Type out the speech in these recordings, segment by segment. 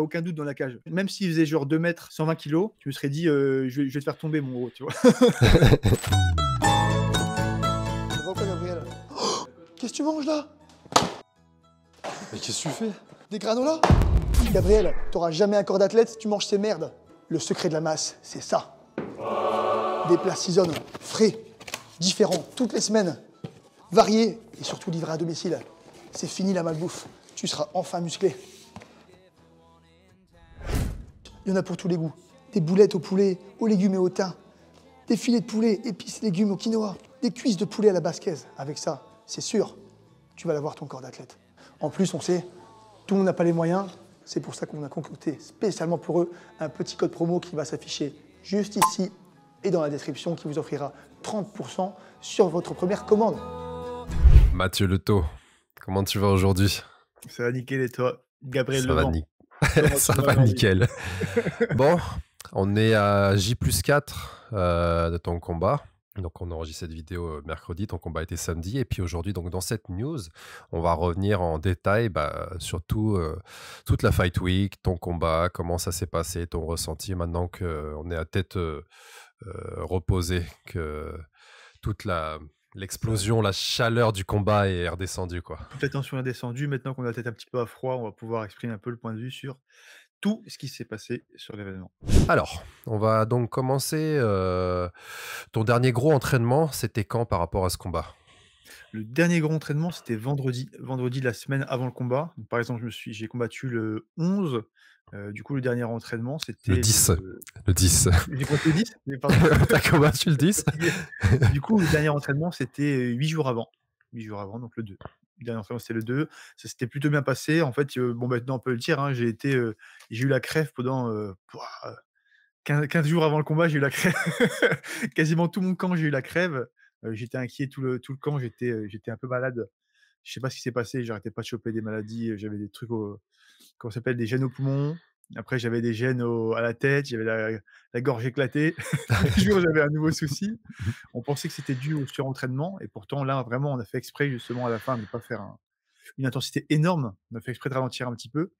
aucun doute dans la cage. Même s'il faisait genre 2 mètres, 120 kilos, tu me serais dit, euh, je, vais, te faire tomber, mon gros, tu vois. qu'est-ce que tu manges là Mais qu'est-ce que tu fais Des granola Gabriel, t'auras jamais un corps d'athlète si tu manges ces merdes. Le secret de la masse, c'est ça. Des plats season, frais, différents, toutes les semaines, variés et surtout livrés à domicile. C'est fini la malbouffe. Tu seras enfin musclé. Il y en a pour tous les goûts. Des boulettes au poulet, aux légumes et au thym. Des filets de poulet, épices, légumes au quinoa. Des cuisses de poulet à la basquaise. Avec ça, c'est sûr, tu vas l'avoir ton corps d'athlète. En plus, on sait, tout le monde n'a pas les moyens. C'est pour ça qu'on a concocté spécialement pour eux un petit code promo qui va s'afficher juste ici et dans la description qui vous offrira 30% sur votre première commande. Mathieu Leto, comment tu vas aujourd'hui Ça va nickel et toi Gabriel Ça ça va nickel. bon, on est à J plus 4 euh, de ton combat. Donc on enregistre cette vidéo euh, mercredi, ton combat était samedi. Et puis aujourd'hui, donc dans cette news, on va revenir en détail bah, sur euh, toute la Fight Week, ton combat, comment ça s'est passé, ton ressenti maintenant qu'on est à tête reposée, que toute la, L'explosion, la chaleur du combat est redescendue, quoi. Attention la tension Maintenant qu'on a la tête un petit peu à froid, on va pouvoir exprimer un peu le point de vue sur tout ce qui s'est passé sur l'événement. Alors, on va donc commencer. Euh, ton dernier gros entraînement, c'était quand par rapport à ce combat le dernier grand entraînement, c'était vendredi, vendredi de la semaine avant le combat. par exemple, je me suis, j'ai combattu le 11. Euh, du coup, le dernier entraînement, c'était. Le 10. Le, 10. combattu le 10 le 10 Du coup, le dernier entraînement, c'était 8 jours avant. 8 jours avant, donc le 2. Le dernier entraînement, le 2. Ça s'était plutôt bien passé. En fait, euh, bon, maintenant, bah, on peut le dire, hein, j'ai été, euh, j'ai eu la crève pendant. 15, jours avant le combat, j'ai eu la crève. Quasiment tout mon camp, j'ai eu la crève. Euh, j'étais inquiet tout le, tout le camp, j'étais, euh, j'étais un peu malade. Je sais pas ce qui s'est passé, j'arrêtais pas de choper des maladies, euh, j'avais des trucs, au, comment s'appelle, des gènes au poumon. Après, j'avais des gènes à la tête, j'avais la, gorge éclatée. Ah jour j'avais un nouveau souci. On pensait que c'était dû au surentraînement, et pourtant, là, vraiment, on a fait exprès, justement, à la fin, de ne pas faire une intensité énorme. On a fait exprès de ralentir un petit peu.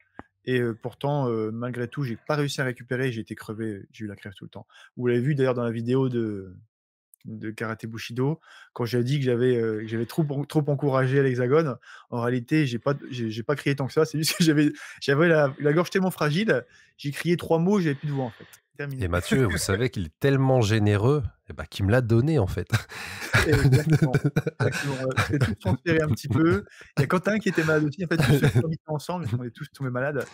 Et pourtant, malgré tout, j'ai pas réussi à récupérer. J'ai été crevé. J'ai eu la crève tout le temps. Vous l'avez vu d'ailleurs dans la vidéo de, de karaté bushido. Quand j'ai dit que j'avais euh, j'avais trop, trop encouragé à l'hexagone, en réalité, j'ai pas j'ai pas crié tant que ça. C'est juste que j'avais j'avais la, gorge tellement fragile, j'ai crié trois mots, j'avais plus de voix en fait. Et Mathieu, vous savez qu'il est tellement généreux, et eh ben, qu'il me l'a donné en fait. Exactement. C'est tout transféré un petit peu. Il y a Quentin qui était malade aussi. En fait, tous ensemble, on est tous tombés malades.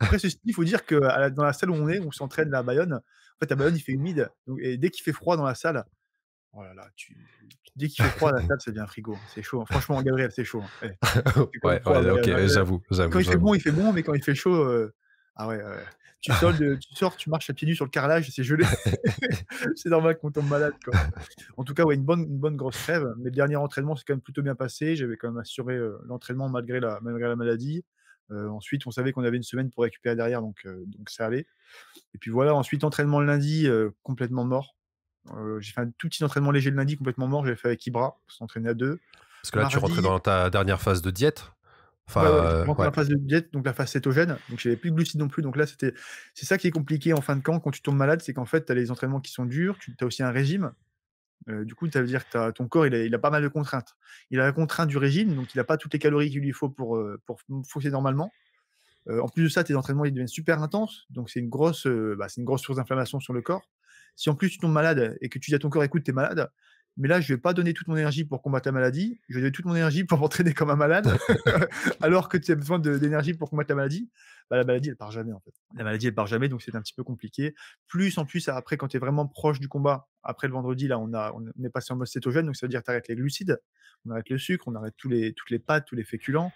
Après, ceci, il faut dire que dans la salle où on est, on s'entraîne à Bayonne. En fait, à Bayonne, il fait humide. et dès qu'il fait froid dans la salle, Oh là là, tu... dès qu'il fait froid à la table, c'est bien frigo. Hein, c'est chaud. Hein. Franchement, Gabriel, c'est chaud. Hein. Eh, ouais, ok, j'avoue, Quand il fait bon, il fait bon, mais quand il fait chaud, euh, ah ouais. Tu, tu, sors, tu marches à pieds nus sur le carrelage, c'est gelé. c'est normal qu'on tombe malade. Quoi. En tout cas, ouais, une, bonne, une bonne grosse trêve. Mes derniers entraînements, c'est quand même plutôt bien passé. J'avais quand même assuré euh, l'entraînement malgré la, maladie. Euh, ensuite, on savait qu'on avait une semaine pour récupérer derrière, donc, donc ça allait. Et puis voilà, ensuite, entraînement le lundi, complètement mort euh, j'ai fait un tout petit entraînement léger le lundi, complètement mort. J'ai fait avec Ibra pour s'entraîner à deux. Parce que là, tu rentrais dans ta dernière phase de diète. Enfin, la phase de diète, donc la phase cétogène, donc j'avais plus de glucides non plus. Donc là, c'était, c'est ça qui est compliqué en fin de camp quand tu tombes malade, c'est qu'en fait, tu as les entraînements qui sont durs, tu as aussi un régime. Euh, du coup, ça veut dire que ton corps, il a, pas mal de contraintes. Il a la contrainte du régime, donc il n'a pas toutes les calories qu'il lui faut pour, euh, pour fonctionner normalement. en plus de ça, tes entraînements, ils deviennent super intenses, donc c'est une grosse, bah, c'est une grosse source d'inflammation sur le corps. Si en plus tu tombes malade et que tu dis à ton corps, écoute, t'es malade, mais là, je vais pas donner toute mon énergie pour combattre la maladie, je vais donner toute mon énergie pour m'entraîner comme un malade, alors que tu as besoin d'énergie pour combattre la maladie. Bah, la maladie, elle part jamais, en fait. La maladie, elle part jamais, donc c'est un petit peu compliqué. Plus, en plus, après, quand tu es vraiment proche du combat, après le vendredi, là, on, a, on est passé en mode cétogène, donc ça veut dire tu arrêtes les glucides, on arrête le sucre, on arrête tous les, toutes les pâtes, tous les féculents.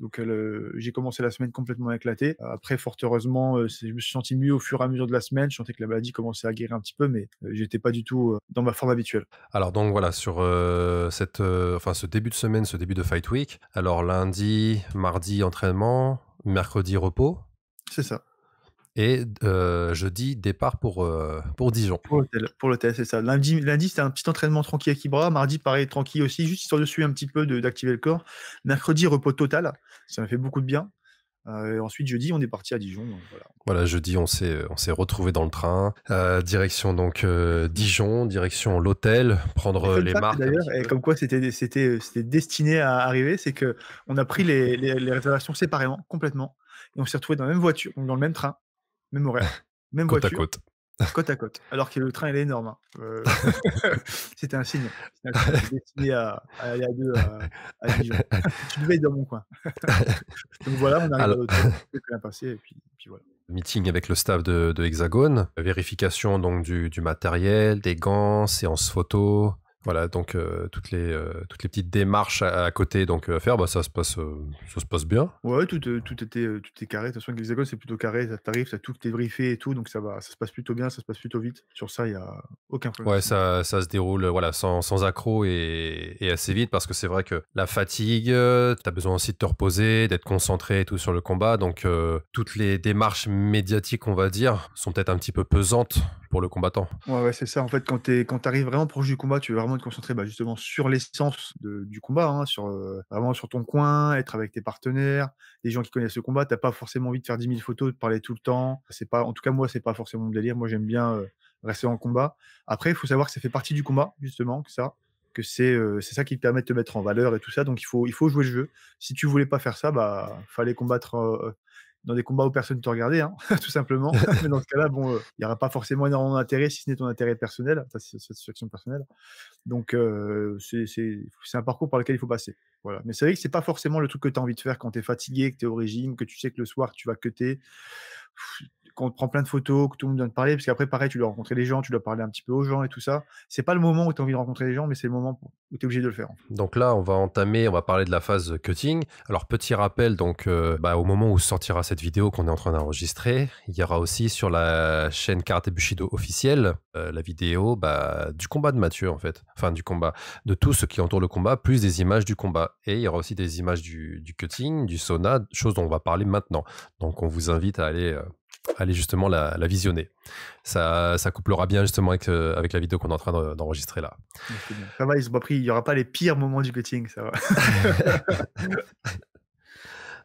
Donc euh, j'ai commencé la semaine complètement éclatée. Après, fort heureusement, euh, je me suis senti mieux au fur et à mesure de la semaine. Je sentais que la maladie commençait à guérir un petit peu, mais euh, je n'étais pas du tout dans ma forme habituelle. Alors donc voilà, sur cette, enfin, ce début de semaine, ce début de Fight Week, alors lundi, mardi entraînement, mercredi repos. C'est ça. Et jeudi, départ pour, pour Dijon. Pour l'hôtel, c'est ça. Lundi, lundi c'était un petit entraînement tranquille avec Kibra. Mardi, pareil, tranquille aussi, juste histoire de suivre un petit peu, d'activer le corps. Mercredi, repos total. Ça m'a fait beaucoup de bien. et ensuite, jeudi, on est parti à Dijon. voilà. jeudi, on s'est on s'est retrouvé dans le train, direction donc Dijon, direction l'hôtel, prendre les marques. D'ailleurs, et comme quoi c'était c'était c'était destiné à arriver, c'est que on a pris les, les, les réservations séparément, complètement, et on s'est retrouvé dans la même voiture, dans le même train même horaire, même côte voiture. À côte côte à côte, alors que le train il est énorme. Hein. Euh, c'était un signe. C'était à, à, aller à deux à, Je devais être dans mon coin. Donc voilà, on arrive alors... à passé et puis, voilà. Meeting avec le staff de, Hexagone, vérification donc du, du, matériel, des gants, séance photo. Voilà, donc euh, toutes, les, euh, toutes les petites démarches à, côté donc, euh, à faire, bah, ça, se passe, ça se passe bien. Ouais, tout, tout, était, tout est carré. De toute façon, l'Hexagone, c'est plutôt carré. Ça t'arrive, ça, tout est briefé et tout. Donc ça, va, ça se passe plutôt bien, ça se passe plutôt vite. Sur ça, il n'y a aucun problème. Ouais, ça, ça se déroule voilà, sans, sans accroc et, assez vite parce que c'est vrai que la fatigue, tu as besoin aussi de te reposer, d'être concentré et tout sur le combat. Donc toutes les démarches médiatiques, on va dire, sont peut-être un petit peu pesantes pour le combattant. Ouais, ouais c'est ça. En fait, quand tu arrives vraiment proche du combat, tu vas de concentrer bah, justement sur l'essence du combat, hein, sur, euh, vraiment sur ton coin, être avec tes partenaires, les gens qui connaissent le combat. T'as pas forcément envie de faire 10 000 photos, de parler tout le temps. C'est pas, en tout cas, moi, c'est pas forcément mon délire. Moi, j'aime bien euh, rester en combat. Après, il faut savoir que ça fait partie du combat, justement, que ça que c'est euh, c'est ça qui te permet de te mettre en valeur et tout ça. Donc il faut, il faut jouer le jeu. Si tu voulais pas faire ça, bah fallait combattre dans des combats où personne ne te regardait, hein, tout simplement. Mais dans ce cas-là, bon, euh, il n'y aura pas forcément énormément d'intérêt si ce n'est ton intérêt personnel, ta satisfaction personnelle. Donc, euh, c'est un parcours par lequel il faut passer. Voilà. Mais c'est vrai que c'est pas forcément le truc que tu as envie de faire quand tu es fatigué, que tu es au régime, que tu sais que le soir tu vas cuter qu'on te prend plein de photos, que tout le monde vient de parler, parce qu'après, pareil, tu dois rencontrer des gens, tu dois parler un petit peu aux gens et tout ça. C'est pas le moment où tu as envie de rencontrer les gens, mais c'est le moment où tu es obligé de le faire. Donc là, on va entamer, on va parler de la phase cutting. Alors, petit rappel, donc, euh, bah, au moment où sortira cette vidéo qu'on est en train d'enregistrer, il y aura aussi sur la chaîne Karate Bushido officielle euh, la vidéo bah, du combat de Mathieu, en fait. Enfin, du combat, de tout ce qui entoure le combat, plus des images du combat. Et il y aura aussi des images du, cutting, du sauna, chose dont on va parler maintenant. Donc, on vous invite à aller. Euh, aller justement la, visionner. Ça, ça, couplera bien justement avec, euh, avec la vidéo qu'on est en train d'enregistrer là. Ça va, ils sont pas pris. Il n'y aura pas les pires moments du cutting, ça va.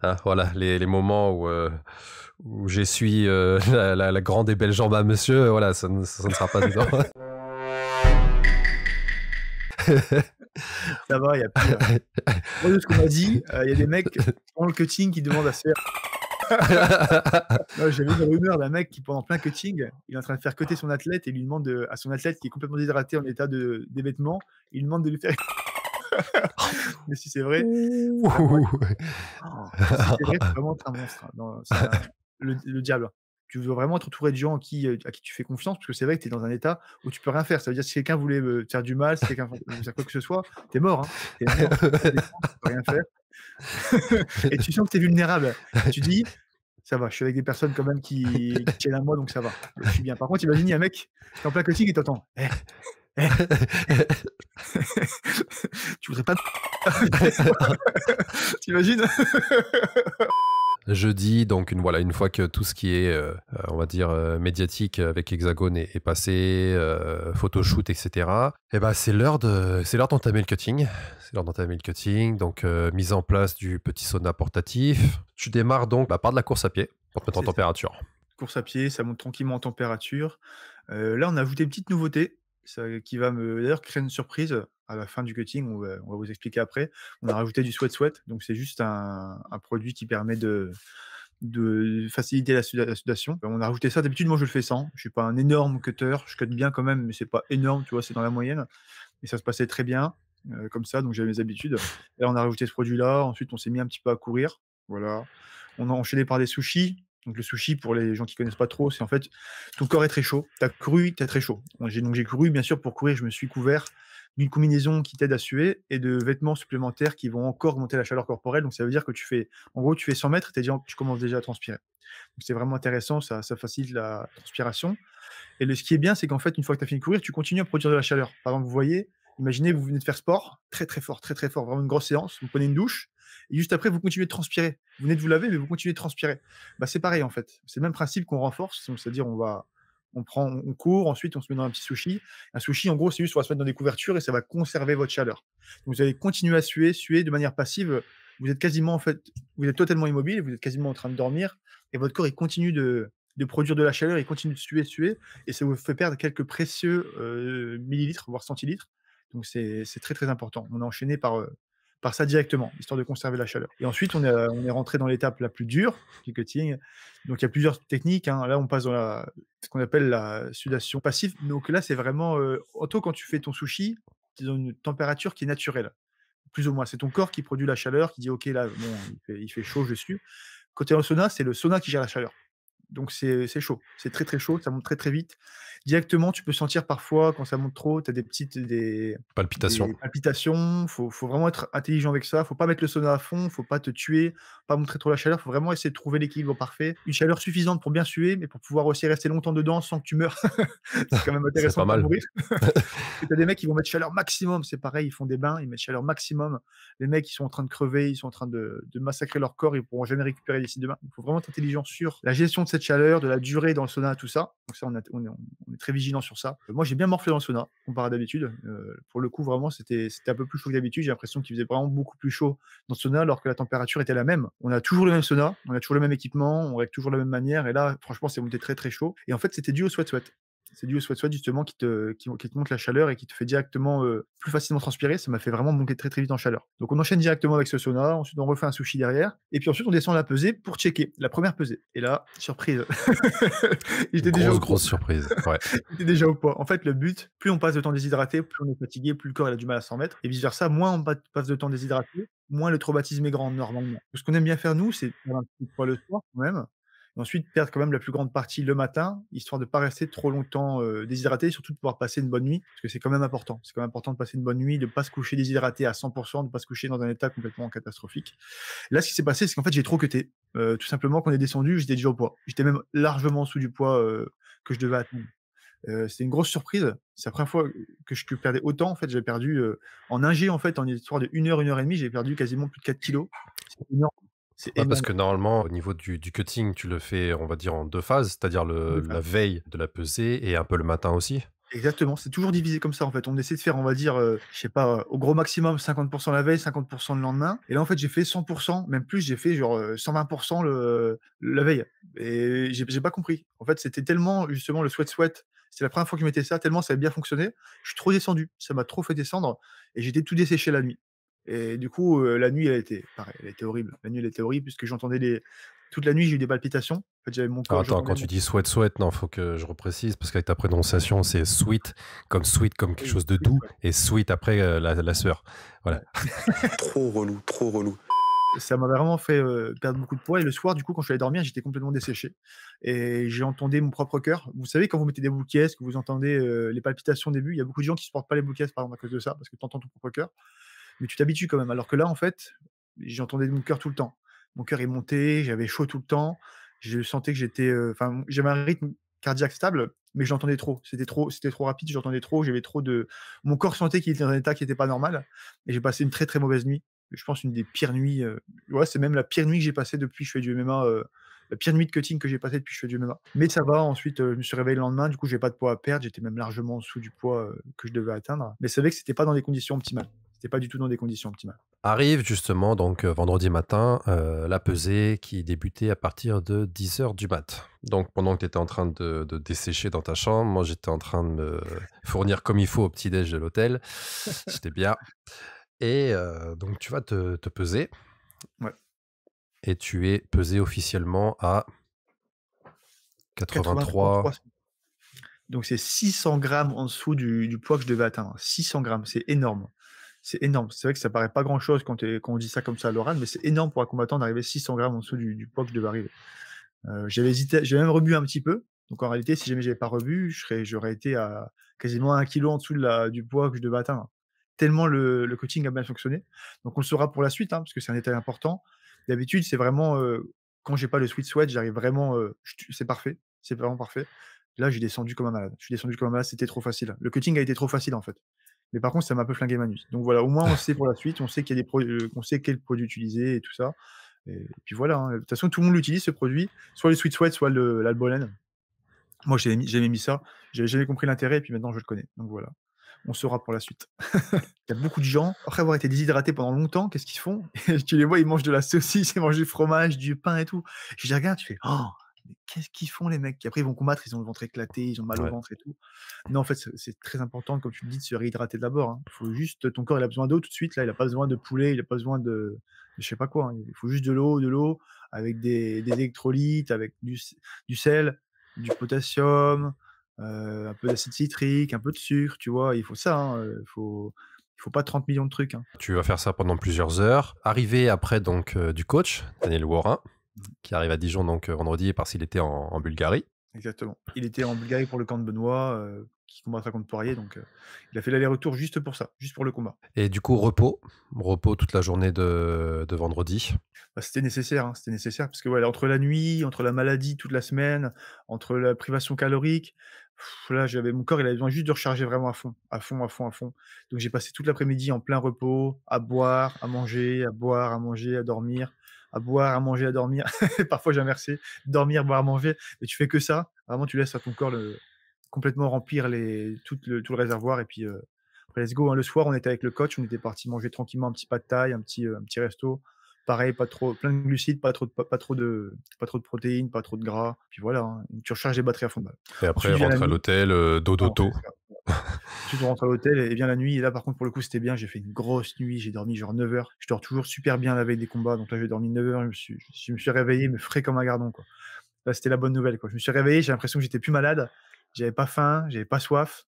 Ah, voilà, les, les, moments où, euh, où j'essuie euh, la, grande et belle jambe à monsieur, voilà, ça, ne sera pas dedans. ça va, il y a pas. de ce qu'on m'a dit, il y a des mecs dans le cutting qui demandent à se faire j'ai vu une rumeur d'un mec qui, pendant plein cutting, il est en train de faire coter son athlète et lui demande euh, à son athlète qui est complètement déshydraté en état de, des vêtements, il demande de lui faire. Mais si c'est vrai, c'est vraiment un monstre. Hein. le diable tu veux vraiment être entouré de gens qui, euh, à qui tu fais confiance, parce que c'est vrai que tu es dans un état où tu peux rien faire. Ça veut dire que si quelqu'un voulait te faire du mal, si quelqu'un voulait faire quoi que ce soit, t'es mort. Hein. mort. tu peux rien faire. et tu sens que tu es vulnérable. tu dis, ça va, je suis avec des personnes quand même qui, tiennent à moi, donc ça va. Je suis bien. Par contre, imagine, il y a un mec qui est en plein coaching et t'entends. Eh, eh, eh. tu voudrais pas. T'imagines jeudi. Donc une, voilà, une fois que tout ce qui est, euh, on va dire, euh, médiatique avec Hexagone est, passé, euh, photoshoot, etc., et eh ben, c'est l'heure d'entamer le cutting. C'est l'heure d'entamer le cutting, donc mise en place du petit sauna portatif. Tu démarres donc bah, par de la course à pied pour te mettre en température. Course à pied, ça monte tranquillement en température. là, on a ajouté une petite nouveauté qui va me d'ailleurs créer une surprise à la fin du cutting, on va, on va vous expliquer après. On a rajouté du sweat sweat, donc c'est juste un, produit qui permet de, de faciliter la, sudation. Euh, on a rajouté ça. D'habitude, moi, je le fais sans. Je suis pas un énorme cutter. Je cut bien quand même, mais c'est pas énorme, tu vois, c'est dans la moyenne. Et ça se passait très bien euh, comme ça, donc j'avais mes habitudes. Et on a rajouté ce produit-là. Ensuite, on s'est mis un petit peu à courir. Voilà. On a enchaîné par des sushis. Donc le sushi, pour les gens qui connaissent pas trop, c'est en fait, ton corps est très chaud. Tu as couru, tu es très chaud. Donc j'ai couru, bien sûr, pour courir, je me suis couvert d'une combinaison qui t'aide à suer et de vêtements supplémentaires qui vont encore monter la chaleur corporelle. Donc ça veut dire que tu fais, en gros, tu fais 100 mètres et tu commences déjà à transpirer. Donc c'est vraiment intéressant, ça, ça, facilite la transpiration. Et le, ce qui est bien, c'est qu'en fait, une fois que tu as fini de courir, tu continues à produire de la chaleur. Par exemple, vous voyez, imaginez, vous venez de faire sport, très très fort, très très fort, vraiment une grosse séance, vous prenez une douche, et juste après, vous continuez de transpirer. Vous venez de vous laver, mais vous continuez de transpirer. Bah, c'est pareil en fait. C'est le même principe qu'on renforce, c'est-à-dire on va on prend, on court, ensuite on se met dans un petit sushi. Un sushi, en gros, c'est juste on se mettre dans des couvertures et ça va conserver votre chaleur. vous allez continuer à suer, suer de manière passive. Vous êtes quasiment en fait, vous êtes totalement immobile, vous êtes quasiment en train de dormir et votre corps il continue de, produire de la chaleur, il continue de suer, suer et ça vous fait perdre quelques précieux euh, millilitres voire centilitres. Donc c'est très très important. On a enchaîné par euh, par ça directement, histoire de conserver la chaleur. Et ensuite, on est, euh, rentré dans l'étape la plus dure le cutting. Donc, il y a plusieurs techniques. Hein. Là, on passe dans la, ce qu'on appelle la sudation passive. Donc là, c'est vraiment, euh, auto quand tu fais ton sushi, tu dans une température qui est naturelle. Plus ou moins, c'est ton corps qui produit la chaleur, qui dit, OK, là, il, fait, chaud, je suis. Côté sauna, c'est le sauna qui gère la chaleur. Donc c'est chaud, c'est très très chaud, ça monte très très vite directement, tu peux sentir parfois quand ça monte trop, tu as des petites des, palpitations. Des palpitations. Faut, faut vraiment être intelligent avec ça. Faut pas mettre le sauna à fond. Faut pas te tuer. Pas montrer trop la chaleur. Faut vraiment essayer de trouver l'équilibre parfait. Une chaleur suffisante pour bien suer, mais pour pouvoir aussi rester longtemps dedans sans que tu meurs. c'est quand même intéressant. pas mal. t'as des mecs qui vont mettre chaleur maximum. C'est pareil. Ils font des bains. Ils mettent chaleur maximum. Les mecs, ils sont en train de crever. Ils sont en train de, massacrer leur corps. Ils pourront jamais récupérer d'ici demain. Il faut vraiment être intelligent sur la gestion de cette chaleur, de la durée dans le sauna, tout ça. Donc ça, on, a, très vigilant sur ça. Euh, moi, j'ai bien morflé dans le sauna comparé à d'habitude. Euh, pour le coup, vraiment, c'était un peu plus chaud que d'habitude. J'ai l'impression qu'il faisait vraiment beaucoup plus chaud dans le sauna alors que la température était la même. On a toujours le même sauna, on a toujours le même équipement, on règle toujours la même manière. Et là, franchement, c'est monté très très chaud. Et en fait, c'était dû au sweat-sweat c'est dû au sweat sweat justement qui te, qui, monte la chaleur et qui te fait directement euh, plus facilement transpirer. Ça m'a fait vraiment monter très très vite en chaleur. Donc on enchaîne directement avec ce sauna, ensuite on refait un sushi derrière, et puis ensuite on descend la pesée pour checker la première pesée. Et là, surprise. J'étais grosse, déjà grosse surprise. J'étais déjà au poids. En fait, le but, plus on passe de temps déshydraté, plus on est fatigué, plus le corps a du mal à s'en mettre, et vice versa, moins on passe de temps déshydraté, moins le traumatisme est grand normalement. Ce qu'on aime bien faire nous, c'est faire un petit poids le soir quand même, ensuite, perdre quand même la plus grande partie le matin, histoire de ne pas rester trop longtemps déshydraté, surtout de pouvoir passer une bonne nuit, parce que c'est quand même important. C'est quand même important de passer une bonne nuit, de ne pas se coucher déshydraté à 100%, de ne pas se coucher dans un état complètement catastrophique. Là, ce qui s'est passé, c'est qu'en fait, j'ai trop cuté. tout simplement, quand on est descendu, j'étais déjà au poids. J'étais même largement sous du poids que je devais atteindre. c'était une grosse surprise. C'est la première fois que je perdais autant. En fait, j'ai perdu en ingé, en fait, en histoire de 1 heure, 1 heure et demie, j'ai perdu quasiment plus de 4 kilos. Énorme parce que normalement, au niveau du, cutting, tu le fais, on va dire, en deux phases, c'est-à-dire la veille de la pesée et un peu le matin aussi. Exactement, c'est toujours divisé comme ça en fait. On essaie de faire, on va dire, euh, je sais pas, euh, au gros maximum 50% la veille, 50% le lendemain. Et là en fait, j'ai fait 100%, même plus, j'ai fait genre 120% euh, le, la veille. Et j'ai, pas compris. En fait, c'était tellement justement le sweat-sweat. C'est la première fois que je mettais ça, tellement ça avait bien fonctionné. Je suis trop descendu, ça m'a trop fait descendre et j'étais tout desséché la nuit. Et du coup, la nuit, elle était elle horrible. La nuit, elle était horrible puisque j'entendais Toute la nuit, j'ai eu des palpitations. En fait, j'avais mon corps. attends, quand tu dis souhaite, souhaite, non, faut que je reprécise parce qu'avec ta prononciation, c'est sweet, comme sweet, comme quelque chose de doux, et sweet après la, la Voilà. trop relou, trop relou ça m'a vraiment fait perdre beaucoup de poids. Et le soir, du coup, quand je suis allé dormir, j'étais complètement desséché. Et j'ai entendu mon propre cœur. Vous savez, quand vous mettez des bouquets, que vous entendez les palpitations au début, il y a beaucoup de gens qui ne supportent pas les bouquets, par exemple, à cause de ça, parce que tu entends ton propre cœur mais tu t'habitues quand même. Alors que là, en fait, j'entendais mon cœur tout le temps. Mon cœur est monté, j'avais chaud tout le temps. Je sentais que j'étais, euh, enfin, j'avais un rythme cardiaque stable, mais je trop. C'était trop, c'était trop rapide. J'entendais trop. J'avais trop de. Mon corps sentait qu'il était dans un état qui n'était pas normal. Et j'ai passé une très très mauvaise nuit. Je pense une des pires nuits. Euh, c'est même la pire nuit que j'ai passée depuis que je fais du MMA. Euh, la pire nuit de cutting que j'ai passée depuis que je fais du MMA. Mais ça va. Ensuite, je me suis réveillé le lendemain. Du coup, j'ai pas de poids à perdre. J'étais même largement en dessous du poids que je devais atteindre. Mais c'est vrai que c'était pas dans des conditions optimales. C'était pas du tout dans des conditions optimales. Arrive justement donc euh, vendredi matin euh, la pesée qui débutait à partir de 10h du mat. Donc pendant que tu étais en train de, dessécher dans ta chambre, moi j'étais en train de me fournir comme il faut au petit-déj de l'hôtel. C'était bien. Et euh, donc tu vas te, peser. Ouais. Et tu es pesé officiellement à 83. Donc c'est 600 grammes en dessous du, poids que je devais atteindre. 600 grammes, c'est énorme c'est énorme. C'est vrai que ça paraît pas grand chose quand, on dit ça comme ça à l'oral, mais c'est énorme pour un combattant d'arriver 600 grammes en dessous du, du poids que je devais arriver. Euh, j'avais hésité, même rebu un petit peu. Donc en réalité, si jamais j'avais pas rebu, j'aurais été à quasiment un kilo en dessous du poids que je devais atteindre. Tellement le, cutting a bien fonctionné. Donc on le saura pour la suite, hein, parce que c'est un détail important. D'habitude, c'est vraiment Quand euh, quand j'ai pas le sweet sweat, j'arrive vraiment, euh, c'est parfait, c'est vraiment parfait. Là, j'ai descendu comme un malade. Je suis descendu comme un malade, c'était trop facile. Le cutting a été trop facile en fait. Mais par contre, ça m'a un peu flingué Manus. Donc voilà, au moins on sait pour la suite, on sait qu'il y a des produits, euh, on sait quel produit utiliser et tout ça. Et, puis voilà, hein. de toute façon, tout le monde utilise ce produit, soit le Sweet Sweat, soit l'Albolène. Moi, j'ai jamais mis ça, j'ai jamais compris l'intérêt, et puis maintenant je le connais. Donc voilà, on saura pour la suite. Il y a beaucoup de gens, après avoir été déshydratés pendant longtemps, qu'est-ce qu'ils font Tu les vois, ils mangent de la saucisse, ils mangent du fromage, du pain et tout. Je dis, regarde, tu fais, oh, qu'est-ce qu'ils font les mecs après, ils vont combattre, ils ont le ventre éclaté, ils ont mal au ventre et tout. Non, en fait, c'est très important, comme tu le dis, de se réhydrater d'abord. Hein. faut juste, ton corps, il a besoin d'eau tout de suite. Là, il n'a pas besoin de poulet, il n'a pas besoin de, je sais pas quoi. Hein. Il faut juste de l'eau, de l'eau, avec des, électrolytes, avec du, sel, du potassium, euh, un peu d'acide citrique, un peu de sucre, tu vois. Il faut ça. Il hein, euh, faut il faut pas 30 millions de trucs. Hein. Tu vas faire ça pendant plusieurs heures. Arrivé après donc euh, du coach, Daniel Warin, qui arrive à Dijon donc euh, vendredi parce qu'il était en, Bulgarie. Exactement. Il était en Bulgarie pour le camp de Benoît, euh, qui combattra contre Poirier. Donc, euh, il a fait l'aller-retour juste pour ça, juste pour le combat. Et du coup, repos, repos toute la journée de, vendredi. Bah, c'était nécessaire, hein, c'était nécessaire parce que entre la nuit, entre la maladie toute la semaine, entre la privation calorique, là, j'avais mon corps, il avait besoin juste de recharger vraiment à fond, à fond, à fond, à fond. Donc, j'ai passé toute l'après-midi en plein repos, à boire, à manger, à boire, à manger, à dormir à boire, à manger, à dormir. Parfois, j'ai inversé dormir, boire, manger. Mais tu fais que ça. Vraiment, tu laisses à ton corps complètement remplir les, tout, le, tout le réservoir. Et puis, euh, let's go. Hein. Le soir, on était avec le coach. On était parti manger tranquillement un petit pas de taille, un petit, euh, un petit resto. Pareil, pas trop, plein de glucides, pas trop, de, pas, trop de, pas trop de protéines, pas trop de gras. Puis voilà, hein. tu recharges les batteries à fond de balle. Et après, euh, rentre à l'hôtel, dodo tu rentres à l'hôtel et bien la nuit. Et là, par contre, pour le coup, c'était bien. J'ai fait une grosse nuit. J'ai dormi genre 9 heures. Je dors toujours super bien la veille des combats. Donc là, j'ai dormi 9 heures. Je me suis, je me suis réveillé, mais frais comme un gardon. Quoi. Là, c'était la bonne nouvelle. Je me suis réveillé. J'ai l'impression que j'étais plus malade. J'avais pas faim. J'avais pas soif.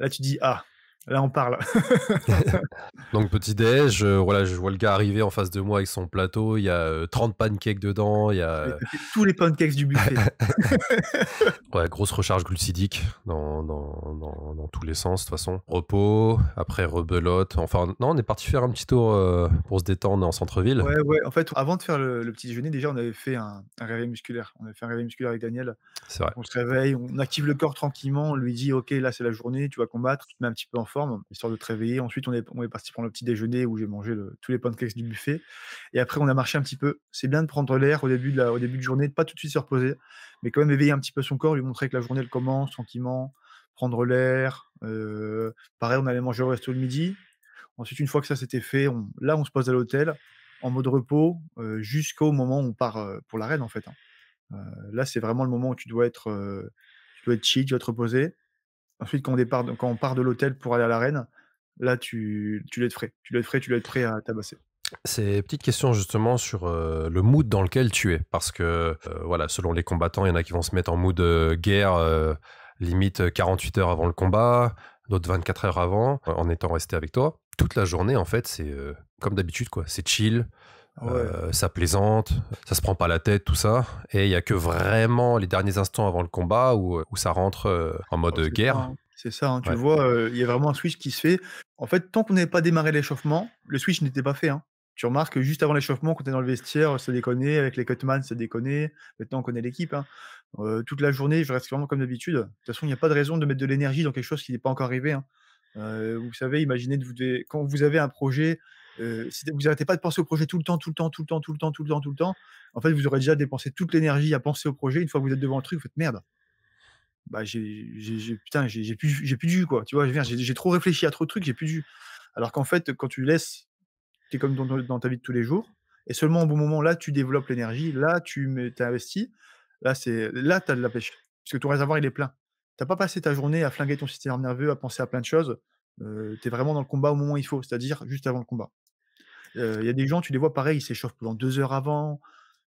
Là, tu dis, ah, Là, on parle. Donc, petit déj, euh, voilà, je vois le gars arriver en face de moi avec son plateau. Il y a 30 euh, pancakes dedans. Il y a tous les pancakes du buffet. ouais, grosse recharge glucidique dans, dans, dans, tous les sens, de toute façon. Repos, après rebelote. Enfin, non, on est parti faire un petit tour euh, pour se détendre en centre-ville. Ouais, ouais. En fait, avant de faire le, petit déjeuner, déjà, on avait fait un, un, réveil musculaire. On avait fait un réveil musculaire avec Daniel. C'est vrai. On se réveille, on active le corps tranquillement. On lui dit, OK, là, c'est la journée, tu vas combattre, tu te mets un petit peu en forme histoire de te réveiller. Ensuite, on est, on est parti prendre le petit déjeuner où j'ai mangé tous les pancakes du buffet. Et après, on a marché un petit peu. C'est bien de prendre l'air au, début de la, au début de journée, pas tout de suite se reposer, mais quand même éveiller un petit peu son corps, lui montrer que la journée elle commence tranquillement, prendre l'air. Euh, pareil, on allait manger au resto le midi. Ensuite, une fois que ça s'était fait, là, on se pose à l'hôtel en mode repos euh, jusqu'au moment où on part euh, pour l'arène, en fait. Hein. là, c'est vraiment le moment où tu dois être, tu dois être chill, tu dois te reposer. Ensuite, quand on, quand on part de l'hôtel pour aller à l'arène, là, tu, tu l'es frais. Tu l'es frais, tu prêt à tabasser. C'est petite question justement sur euh, le mood dans lequel tu es, parce que euh, voilà, selon les combattants, il y en a qui vont se mettre en mood euh, guerre limite 48 heures avant le combat, d'autres 24 heures avant, en étant resté avec toi. Toute la journée, en fait, c'est comme d'habitude, quoi. C'est chill, euh, ça plaisante, ça se prend pas la tête, tout ça. Et il y a que vraiment les derniers instants avant le combat où, euh, ça rentre euh, en mode oh, guerre. Hein. C'est ça, hein. tu vois, il y a vraiment un switch qui se fait. En fait, tant qu'on n'avait pas démarré l'échauffement, le switch n'était pas fait. Hein. Tu remarques que juste avant l'échauffement, quand tu es dans le vestiaire, ça déconne, avec les cutman, ça déconnait. Maintenant, on connaît l'équipe. toute la journée, je reste vraiment comme d'habitude. De toute façon, il n'y a pas de raison de mettre de l'énergie dans quelque chose qui n'est pas encore arrivé. vous savez, imaginez, vous quand vous avez un projet euh, si vous n'arrêtez pas de penser au projet tout le temps, tout le temps, tout le temps, tout le temps, tout le temps, tout le temps, en fait, vous aurez déjà dépensé toute l'énergie à penser au projet. Une fois que vous êtes devant le truc, vous faites merde. Bah, j'ai, putain, j'ai, plus, j'ai plus quoi. Tu vois, j'ai, trop réfléchi à trop de trucs, j'ai plus dû. Alors qu'en fait, quand tu laisses, tu es comme dans, ta vie de tous les jours, et seulement au bon moment, là, tu développes l'énergie, là, tu t'investis, là, c'est, là, tu as de la pêche. Parce que ton réservoir, il est plein. Tu pas passé ta journée à flinguer ton système nerveux, à penser à plein de choses. Euh, tu es vraiment dans le combat au moment où il faut, c'est-à-dire juste avant le combat. Il y a des gens, tu les vois pareil, ils s'échauffent pendant deux heures avant.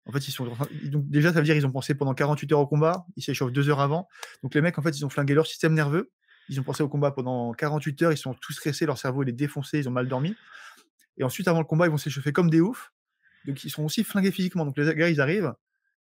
En fait, ils sont donc déjà ça veut dire ils ont pensé pendant 48 heures au combat, ils s'échauffent deux heures avant. Donc les mecs en fait ils ont flingué leur système nerveux, ils ont pensé au combat pendant 48 heures, ils sont tous stressés, leur cerveau est défoncé, ils ont mal dormi. Et ensuite avant le combat ils vont s'échauffer comme des oufs. Donc ils sont aussi flingués physiquement. Donc les gars ils arrivent,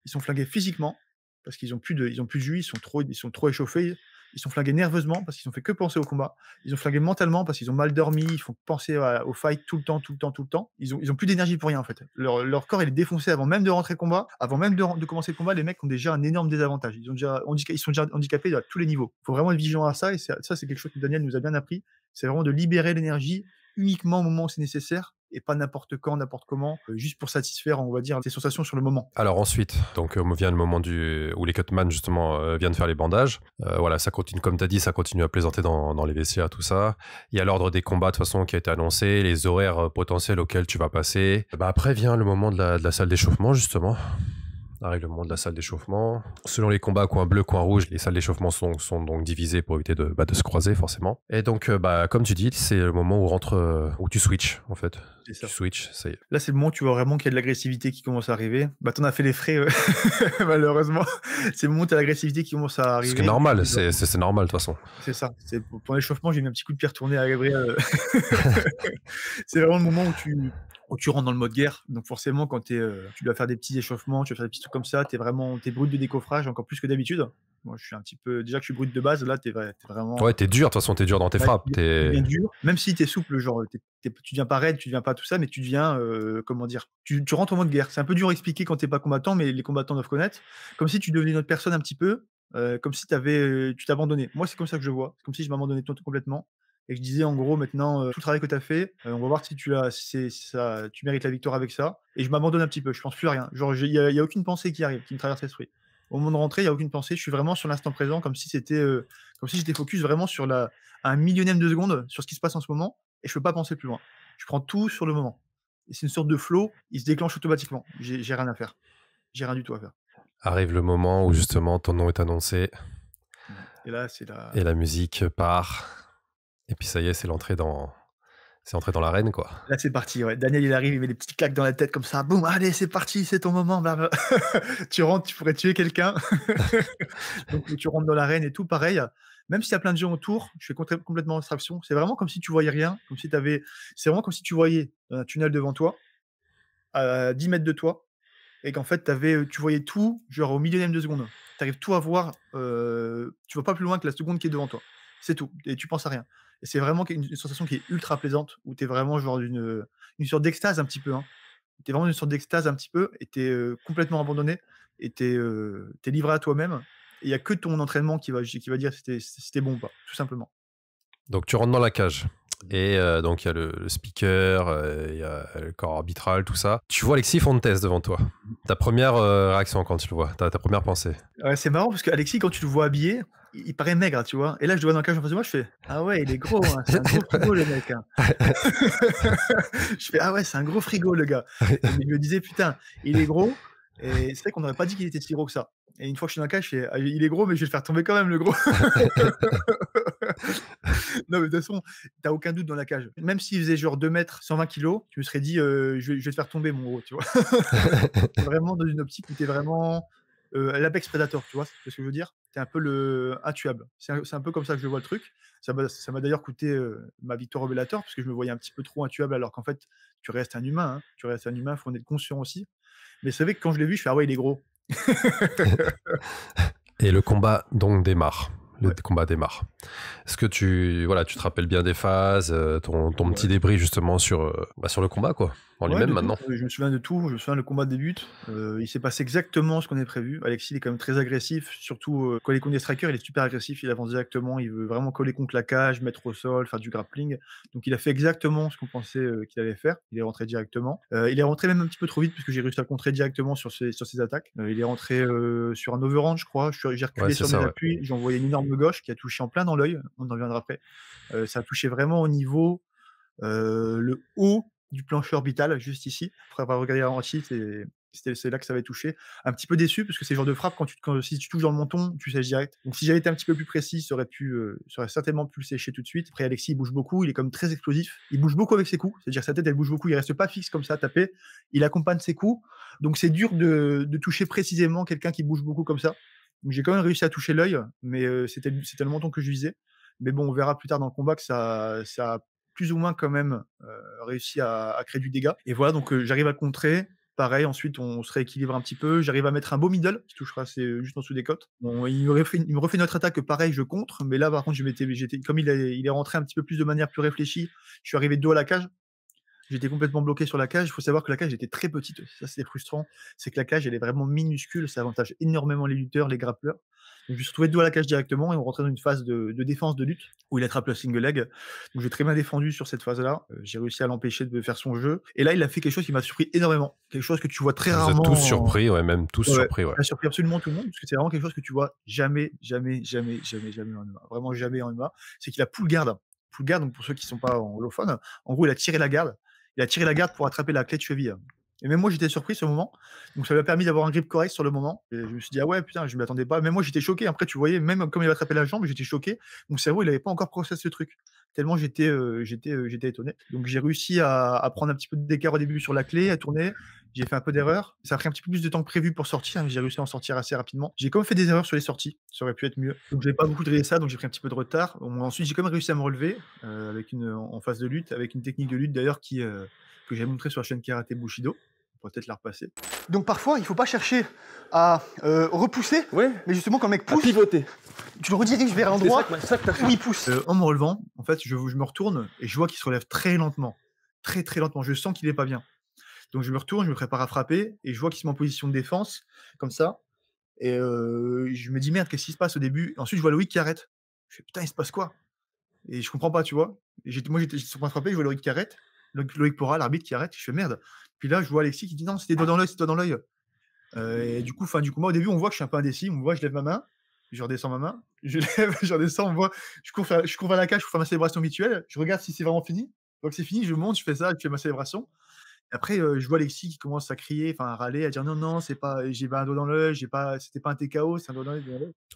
ils sont flingués physiquement parce qu'ils ont plus de, ils ont plus de jus, ils sont trop, ils sont trop échauffés. Ils sont flingués nerveusement parce qu'ils ont fait que penser au combat. Ils ont flingués mentalement parce qu'ils ont mal dormi. Ils font penser au fight tout le temps, tout le temps, tout le temps. Ils ont, ils ont plus d'énergie pour rien en fait. Leur, corps est défoncé avant même de rentrer combat, avant même de, commencer le combat. Les mecs ont déjà un énorme désavantage. Ils ont déjà ils sont déjà handicapés à tous les niveaux. Il faut vraiment être vigilant à ça et ça c'est quelque chose que Daniel nous a bien appris. C'est vraiment de libérer l'énergie uniquement au moment où c'est nécessaire et pas n'importe quand, n'importe comment, euh, juste pour satisfaire, on va dire, tes sensations sur le moment. Alors ensuite, donc euh, vient le moment du où les cutman justement euh, viennent faire les bandages. voilà, ça continue, comme tu as dit, ça continue à plaisanter dans, les vestiaires, tout ça. Il y a l'ordre des combats de toute façon qui a été annoncé, les horaires potentiels auxquels tu vas passer. Bah, après vient le moment de la salle d'échauffement justement le moment de la salle d'échauffement. Selon les combats, coin bleu, coin rouge, les salles d'échauffement sont, sont, donc divisées pour éviter de, bah, se croiser forcément. Et donc, euh, bah, comme tu dis, c'est le moment où rentre, euh, où tu switches en fait. Ça. Tu switches, ça y est. Là, c'est le moment où tu vois vraiment qu'il y a de l'agressivité qui commence à arriver. Bah, t'en as fait les frais, euh, malheureusement. C'est le moment où t'as l'agressivité qui commence à arriver. C'est normal, c'est normal de toute façon. C'est ça. Pour l'échauffement, j'ai mis un petit coup de pierre tourné à Gabriel. c'est vraiment le moment où tu tu rentres dans le mode guerre. Donc forcément, quand es, euh, tu dois faire des petits échauffements, tu fais faire des petits trucs comme ça, tu es vraiment es brut de décoffrage, encore plus que d'habitude. Moi, je suis un petit peu. Déjà que je suis brut de base, là, t'es es vraiment. Ouais, es dur, de toute façon, es dur dans tes frappes. dur. Même si tu es souple, genre, tu deviens pas raide, tu deviens pas tout ça, mais tu deviens. Euh, comment dire tu, rentres en mode guerre. C'est un peu dur à expliquer quand t'es pas combattant, mais les combattants doivent connaître. Comme si tu devenais une autre personne un petit peu, euh, comme si tu avais, tu t'abandonnais. Moi, c'est comme ça que je vois. C'est comme si je m'abandonnais complètement et je disais en gros maintenant euh, tout le travail que tu as fait, euh, on va voir si tu as, ça, tu mérites la victoire avec ça. Et je m'abandonne un petit peu, je pense plus à rien. Genre il n'y a, aucune pensée qui arrive, qui me traverse l'esprit. Au moment de rentrer, il n'y a aucune pensée. Je suis vraiment sur l'instant présent, comme si c'était, euh, comme si j'étais focus vraiment sur la un millionième de seconde sur ce qui se passe en ce moment, et je peux pas penser plus loin. Je prends tout sur le moment. Et c'est une sorte de flow, il se déclenche automatiquement. J'ai, j'ai rien à faire, j'ai rien du tout à faire. Arrive le moment où justement ton nom est annoncé. Et là, la... Et la musique part. Et puis ça y est, c'est l'entrée dans, c'est dans l'arène, quoi. Là, c'est parti. Daniel, il arrive, il met des petites claques dans la tête comme ça. Boum, allez, c'est parti, c'est ton moment. tu rentres, tu pourrais tuer quelqu'un. Donc, tu rentres dans l'arène et tout, pareil. Même s'il y a plein de gens autour, je fais complètement abstraction. C'est vraiment comme si tu voyais rien. comme si avais... C'est vraiment comme si tu voyais un tunnel devant toi, à 10 mètres de toi, et qu'en fait, avais... tu voyais tout, genre au millionième de seconde. Tu arrives tout à voir. Euh, tu Tu vois pas plus loin que la seconde qui est devant toi. C'est tout. Et tu penses à rien c'est vraiment une, sensation qui est ultra plaisante, où tu es vraiment genre d'une euh, une sorte d'extase un petit peu. Hein. Tu es vraiment une sorte d'extase un petit peu, et tu es complètement abandonné, et tu es, livré à toi-même. Il n'y a que ton entraînement qui va, qui va dire si c'était bon ou pas, tout simplement. Donc tu rentres dans la cage. Mmh. Et donc il y a le, speaker, il y a le corps arbitral, tout ça. Tu vois Alexis Fontes devant toi. Ta première réaction quand tu le vois, ta, ta première pensée. Ouais, c'est marrant parce que Alexis, quand tu le vois habillé, il, paraît maigre, tu vois. Et là, je le vois dans le cage en face de moi, je fais Ah ouais, il est gros, hein, c'est un gros frigo, le mec. Hein. je fais Ah ouais, c'est un gros frigo, le gars. Il me disait, Putain, il est gros. Et c'est vrai qu'on n'aurait pas dit qu'il était si gros que ça. Et une fois que je suis dans la cage, je fais ah, Il est gros, mais je vais le faire tomber quand même, le gros. non, mais de toute façon, t'as aucun doute dans la cage. Même s'il faisait genre 2 mètres, 120 kilos, tu me serais dit euh, je, vais, te faire tomber, mon gros, tu vois. vraiment dans une optique où était vraiment l'Apex Predator, tu vois ce que je veux dire c'est un peu le intuable. C'est un, peu comme ça que je vois le truc. Ça m'a d'ailleurs coûté ma victoire au Bellator, parce que je me voyais un petit peu trop intuable, alors qu'en fait, tu restes un humain. Hein. Tu restes un humain, il faut en être conscient aussi. Mais c'est vrai que quand je l'ai vu, je fais Ah ouais, il est gros. Et le combat donc démarre le combat démarre. Est-ce que tu, voilà, tu te rappelles bien des phases, euh, ton, petit débris justement sur, euh, bah sur le combat, quoi, en lui-même maintenant Je me souviens de tout, je me souviens le combat débute, euh, il s'est passé exactement ce qu'on avait prévu. Alexis, il est quand même très agressif, surtout euh, quand contre des strikers, il est super agressif, il avance directement, il veut vraiment coller contre la cage, mettre au sol, faire du grappling. Donc il a fait exactement ce qu'on pensait euh, qu'il allait faire, il est rentré directement. il est rentré même un petit peu trop vite, puisque j'ai réussi à contrer directement sur ses, sur ses attaques. il est rentré sur un overrange je crois, j'ai reculé sur mes appuis, j'ai envoyé une énorme gauche qui a touché en plein dans l'œil, on en reviendra après. ça a touché vraiment au niveau, le haut du plancher orbital, juste ici. Après avoir regardé la et c'est là que ça avait touché. Un petit peu déçu, parce que c'est le genre de frappe, quand, tu, si tu touches dans le menton, tu sèches direct. Donc si j'avais été un petit peu plus précis, ça aurait, pu, serait certainement pu le sécher tout de suite. Après, Alexis, il bouge beaucoup, il est comme très explosif. Il bouge beaucoup avec ses coups, c'est-à-dire sa tête, elle bouge beaucoup, il reste pas fixe comme ça à taper. Il accompagne ses coups. Donc c'est dur de toucher précisément quelqu'un qui bouge beaucoup comme ça j'ai quand même réussi à toucher l'œil, mais c'était le montant que je visais. Mais bon, on verra plus tard dans le combat que ça, ça a plus ou moins quand même réussi à, créer du dégât. Et voilà, donc j'arrive à contrer. Pareil, ensuite on se rééquilibre un petit peu. J'arrive à mettre un beau middle qui touchera c'est juste en dessous des côtes. il, me refait, une me notre attaque, pareil, je contre. Mais là, par contre, je m'étais, j'étais, comme il, il est rentré un petit peu plus de manière plus réfléchie, je suis arrivé dos à la cage. J'étais complètement bloqué sur la cage. Il faut savoir que la cage était très petite. Ça, c'était frustrant. C'est que la cage, elle est vraiment minuscule. Ça avantage énormément les lutteurs, les grappleurs. Donc, je me suis retrouvé à la cage directement et on rentrait dans une phase de, défense de lutte où il attrape le single leg. Donc, j'ai très bien défendu sur cette phase-là. Euh, j'ai réussi à l'empêcher de faire son jeu. Et là, il a fait quelque chose qui m'a surpris énormément. Quelque chose que tu vois très rarement. Vous êtes Tous surpris, ouais, même tous surpris. Ouais. Ça a surpris absolument tout le monde parce que c'est vraiment quelque chose que tu vois jamais, jamais, jamais, jamais, jamais en MMA. Vraiment jamais en MMA. C'est qu'il a pull garde. garde donc pour ceux qui ne sont pas anglophones, en gros, il a tiré la garde il a tiré la garde pour attraper la clé de cheville. Et même moi, j'étais surpris ce moment. Donc, ça lui a permis d'avoir un grip correct sur le moment. je me suis dit, ah ouais, putain, je ne m'y attendais pas. Mais moi, j'étais choqué. Après, tu voyais, même comme il attrapé la jambe, j'étais choqué. Mon cerveau, il n'avait pas encore processé ce truc. Tellement euh, euh, j'étais étonné. Donc, j'ai réussi à, à, prendre un petit peu d'écart au début sur la clé, à tourner, j'ai fait un peu d'erreurs. Ça a pris un petit peu plus de temps que prévu pour sortir, hein, mais j'ai réussi à en sortir assez rapidement. J'ai quand même fait des erreurs sur les sorties. Ça aurait pu être mieux. Donc, j'ai pas beaucoup de ça, donc j'ai pris un petit peu de retard. ensuite, j'ai quand même réussi à me relever euh, avec une, en phase de lutte, avec une technique de lutte d'ailleurs qui, euh, que j'avais montrée sur la chaîne Karaté Bushido. On peut peut-être la repasser. Donc, parfois, il faut pas chercher à euh, repousser, mais justement, quand le mec pousse. pivoter. Tu le rediriges vers un endroit ça ça où il pousse. en me relevant, en fait, je, je me retourne et je vois qu'il se relève très lentement. Très, très lentement. Je sens qu'il est pas bien. Donc je me retourne, je me prépare à frapper et je vois qu'il se met en position de défense, comme ça. Et je me dis merde, qu'est-ce qui se passe au début Ensuite, je vois Loïc qui arrête. Je fais putain, il se passe quoi Et je comprends pas, tu vois. Moi, j'étais sur point de frapper, je vois Loïc qui arrête. Loïc, Loïc Pora, l'arbitre qui arrête. Je fais merde. Puis là, je vois Alexis qui dit non, c'était toi dans l'œil, c'était dans l'œil. et du coup, du coup, moi, au début, on voit que je suis un peu indécis. On voit, je lève ma main, je redescends ma main, je lève, je redescends, je cours, vers la cage pour faire ma célébration habituelle. Je regarde si c'est vraiment fini. Donc c'est fini, je monte, je fais ça, je fais ma célébration. Après, je vois Alexis qui commence à crier, enfin à râler, à dire non, non, c'est pas, j'ai pas un doigt dans l'œil, j'ai pas, c'était pas un TKO, c'est un doigt dans l'œil.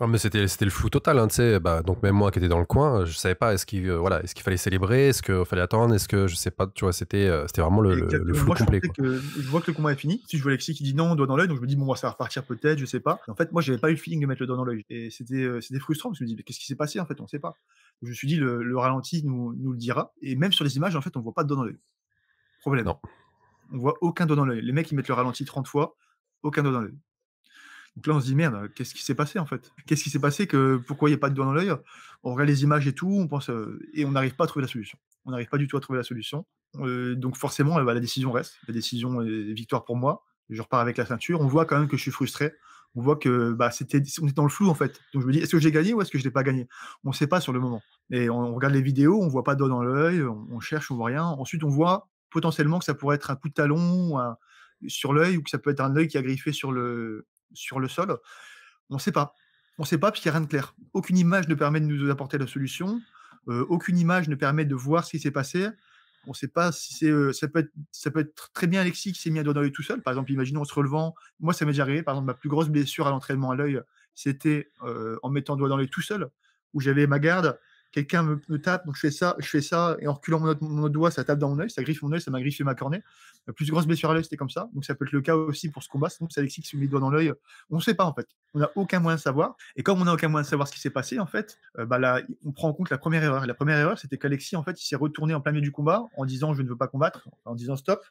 Ah, mais c'était, c'était le flou total, hein, tu sais. Bah, donc même moi qui étais dans le coin, je savais pas est-ce qu'il, voilà, est-ce qu'il fallait célébrer, est-ce qu'il fallait attendre, est-ce que je sais pas, tu vois, c'était, c'était vraiment le, flou complet. Je, je, vois que le combat est fini. Si je vois Alexis qui dit non, doigt dans l'œil, donc je me dis bon, moi, ça va repartir peut-être, je sais pas. en fait, moi, j'avais pas eu le feeling de mettre le doigt dans l'œil, et c'était, c'était frustrant parce que je me dis qu'est-ce qui s'est passé en fait, on sait pas. je me suis dit le, ralenti nous, nous le dira, et même sur les images, en fait, on voit pas de dans l'œil. Problème. Non on voit aucun doigt dans l'œil. Les mecs, ils mettent le ralenti 30 fois, aucun doigt dans l'œil. Donc là, on se dit merde, qu'est-ce qui s'est passé en fait Qu'est-ce qui s'est passé que pourquoi il n'y a pas de doigt dans l'œil On regarde les images et tout, on pense euh, et on n'arrive pas à trouver la solution. On n'arrive pas du tout à trouver la solution. Euh, donc forcément, euh, bah, la décision reste. La décision est victoire pour moi. Je repars avec la ceinture. On voit quand même que je suis frustré. On voit que bah, c'était, on est dans le flou en fait. Donc je me dis, est-ce que j'ai gagné ou est-ce que je l'ai pas gagné On ne sait pas sur le moment. Et on, regarde les vidéos, on voit pas de doigt dans l'œil, on, cherche, on voit rien. Ensuite, on voit potentiellement que ça pourrait être un coup de talon sur l'œil ou que ça peut être un œil qui a griffé sur le, sur le sol. On ne sait pas. On ne sait pas parce qu'il n'y a rien de clair. Aucune image ne permet de nous apporter la solution. Euh, aucune image ne permet de voir ce qui s'est passé. On ne sait pas si c'est. Euh, ça, peut être, ça peut être très bien Alexis qui s'est mis à doigt dans l'œil tout seul. Par exemple, imaginons en se relevant. Moi, ça m'est déjà arrivé. Par exemple, ma plus grosse blessure à l'entraînement à l'œil, c'était euh, en mettant doigt dans l'œil tout seul, où j'avais ma garde quelqu'un me, tape, donc je fais ça, je fais ça, et en reculant mon, doigt, ça tape dans mon œil, ça griffe mon œil, ça m'a griffé ma cornée. La plus grosse blessure à l'œil, c'était comme ça. Donc ça peut être le cas aussi pour ce combat. Sinon, c'est Alexis qui se met le doigt dans l'œil. On ne sait pas en fait. On n'a aucun moyen de savoir. Et comme on n'a aucun moyen de savoir ce qui s'est passé, en fait, euh, bah là, on prend en compte la première erreur. La première erreur, c'était qu'Alexis, en fait, il s'est retourné en plein milieu du combat en disant je ne veux pas combattre, en disant stop,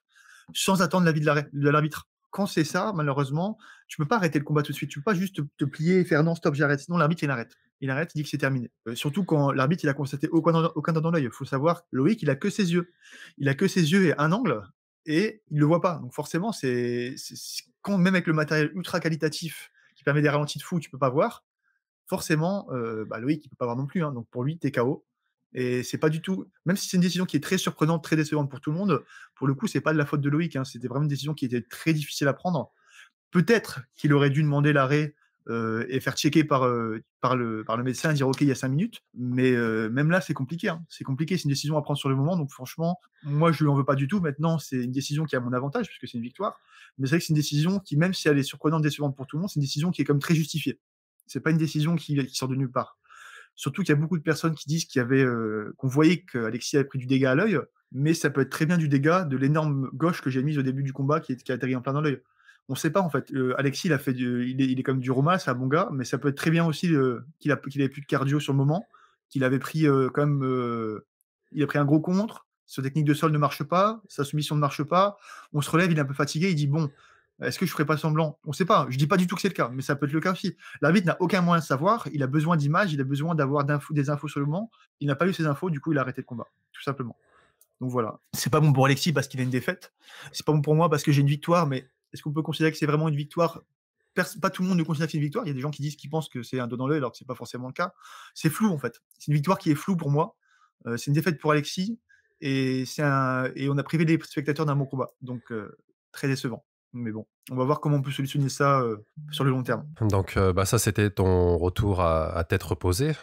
sans attendre l'avis de l'arbitre quand c'est ça, malheureusement, tu peux pas arrêter le combat tout de suite. Tu peux pas juste te plier et faire non, stop, j'arrête. Sinon, l'arbitre, il arrête il arrête, il dit que c'est terminé. Euh, surtout quand l'arbitre, il a constaté aucun, aucun dans l'œil. Il faut savoir, Loïc, il a que ses yeux. Il a que ses yeux et un angle, et il le voit pas. Donc forcément, c'est quand même avec le matériel ultra qualitatif qui permet des ralentis de fou, tu peux pas voir. Forcément, euh, bah, Loïc, il peut pas voir non plus. Hein. donc pour lui, t'es KO. Et c'est pas du tout, même si c'est une décision qui est très surprenante, très décevante pour tout le monde, pour le coup, c'est pas de la faute de Loïc. Hein. C'était vraiment une décision qui était très difficile à prendre. Peut-être qu'il aurait dû demander l'arrêt euh, et faire checker par, euh, par, le, par le médecin, dire OK, il y a 5 minutes. Mais euh, même là, c'est compliqué. Hein. C'est compliqué, c'est une décision à prendre sur le moment. Donc franchement, moi, je ne lui en veux pas du tout. Maintenant, c'est une décision qui a mon avantage puisque c'est une victoire. Mais c'est vrai que c'est une décision qui, même si elle est surprenante, décevante pour tout le monde, c'est une décision qui est comme très justifiée. C'est pas une décision qui, sort de nulle part. Surtout qu'il y a beaucoup de personnes qui disent qu'il qu'on voyait qu'Alexis avait pris du dégât à l'œil, mais ça peut être très bien du dégât de l'énorme gauche que j'ai mise au début du combat qui, est, qui a atterri en plein dans l'œil on ne sait pas en fait. Euh, Alexis, il a fait il, est, il comme du Roma, c'est un bon gars, mais ça peut être très bien aussi euh, qu'il a qu'il avait plus de cardio sur le moment, qu'il avait pris comme euh, il a pris un gros contre. Sa technique de sol ne marche pas, sa soumission ne marche pas. On se relève, il est un peu fatigué, il dit bon, est-ce que je ferai pas semblant On ne sait pas. Je ne dis pas du tout que c'est le cas, mais ça peut être le cas aussi. L'arbitre n'a aucun moyen de savoir. Il a besoin d'images, il a besoin d'avoir des infos sur le moment. Il n'a pas eu ces infos, du coup, il a arrêté le combat, tout simplement. Donc voilà. C'est pas bon pour Alexis parce qu'il a une défaite. C'est pas bon pour moi parce que j'ai une victoire, mais est-ce qu'on peut considérer que c'est vraiment une victoire pas tout le monde ne considère que c'est une victoire. Il y a des gens qui disent qu'ils pensent que c'est un dos dans l'œil alors que ce n'est pas forcément le cas. C'est flou en fait. C'est une victoire qui est floue pour moi. Euh, c'est une défaite pour Alexis et on a privé les spectateurs d'un bon combat. Donc euh, très décevant. Mais bon, on va voir comment on peut solutionner ça euh, sur le long terme. Donc bah ça c'était ton retour à tête reposée